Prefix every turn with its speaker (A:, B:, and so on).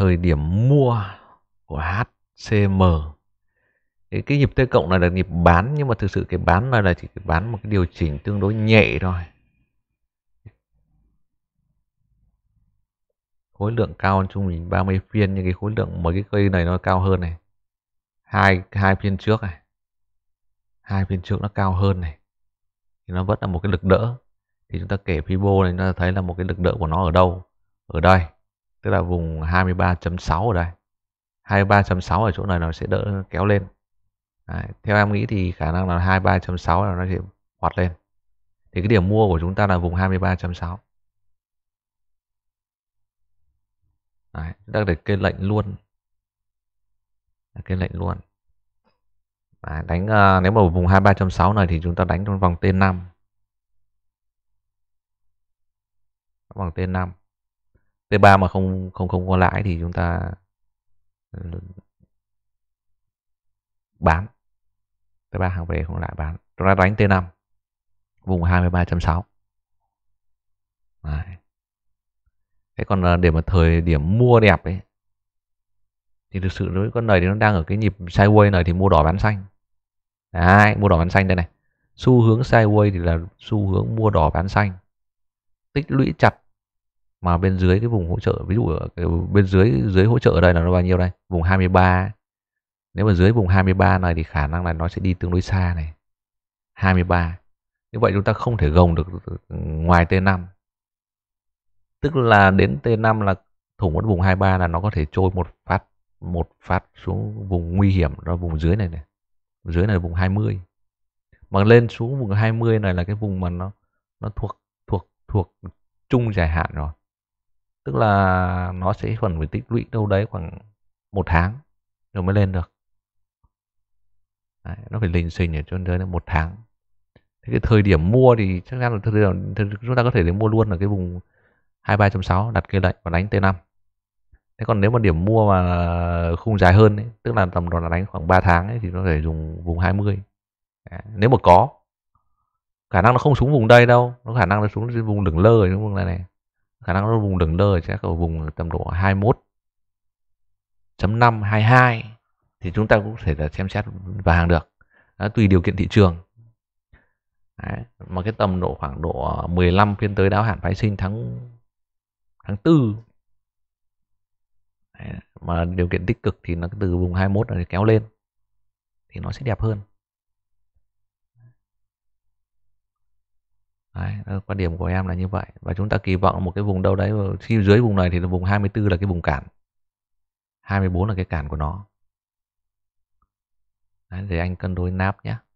A: thời điểm mua của HCM cái, cái nhịp T cộng này là nhịp bán nhưng mà thực sự cái bán này là chỉ bán một cái điều chỉnh tương đối nhẹ thôi khối lượng cao hơn trung bình 30 phiên nhưng cái khối lượng mấy cái cây này nó cao hơn này hai hai phiên trước này hai phiên trước nó cao hơn này thì nó vẫn là một cái lực đỡ thì chúng ta kể Fibo này chúng ta thấy là một cái lực đỡ của nó ở đâu ở đây tức là vùng 23.6 ở đây 23.6 ở chỗ này nó sẽ đỡ kéo lên Đấy, theo em nghĩ thì khả năng là 23.6 là nó sẽ hoạt lên thì cái điểm mua của chúng ta là vùng 23.6 Đấy, chúng để kê lệnh luôn kê lệnh luôn Đấy, đánh uh, nếu mà vùng 23.6 này thì chúng ta đánh trong vòng T5 vòng T5 T3 mà không không không có lãi thì chúng ta ừ, bán. T3 hàng về không lãi bán. Chúng ta đánh T5 vùng 23.6. Đấy. Thế còn ờ, để mà thời điểm mua đẹp ấy thì thực sự đối con này thì nó đang ở cái nhịp sideways này thì mua đỏ bán xanh. Đấy, mua đỏ bán xanh đây này. Xu hướng sideways thì là xu hướng mua đỏ bán xanh. Tích lũy chặt mà bên dưới cái vùng hỗ trợ ví dụ ở bên dưới dưới hỗ trợ ở đây là nó bao nhiêu đây vùng 23 nếu mà dưới vùng 23 này thì khả năng là nó sẽ đi tương đối xa này 23 như vậy chúng ta không thể gồng được ngoài T5 tức là đến T5 là thủng ở vùng 23 là nó có thể trôi một phát một phát xuống vùng nguy hiểm đó vùng dưới này này dưới này là vùng 20 mà lên xuống vùng 20 này là cái vùng mà nó nó thuộc thuộc thuộc chung dài hạn rồi tức là nó sẽ khoảng phải tích lũy đâu đấy khoảng một tháng rồi mới lên được đấy, nó phải lình xình ở trên đấy là một tháng thế cái thời điểm mua thì chắc chắn là thời điểm, chúng ta có thể để mua luôn ở cái vùng hai ba trăm sáu đặt cái lệnh và đánh t 5 thế còn nếu mà điểm mua mà khung dài hơn ấy, tức là tầm đó là đánh khoảng 3 tháng ấy, thì nó thể dùng vùng 20 đấy, nếu mà có khả năng nó không xuống vùng đây đâu nó khả năng nó xuống vùng đường lơ ở vùng này này khả năng nó vùng đường đơ chắc ở vùng tầm độ 21.5 22 thì chúng ta cũng có thể là xem xét vào hàng được đó, tùy điều kiện thị trường Đấy, mà cái tầm độ khoảng độ 15 ờ, phiên tới đáo hạn phái sinh tháng tháng tư Đấy, mà điều kiện tích cực thì nó từ vùng 21 này kéo lên thì nó sẽ đẹp hơn Đấy, ờ, quan điểm của em là như vậy và chúng ta kỳ vọng một cái vùng đâu đấy khi dưới vùng này thì là vùng 24 là cái vùng cản 24 là cái cản của nó đấy, để anh cân đối nắp nhé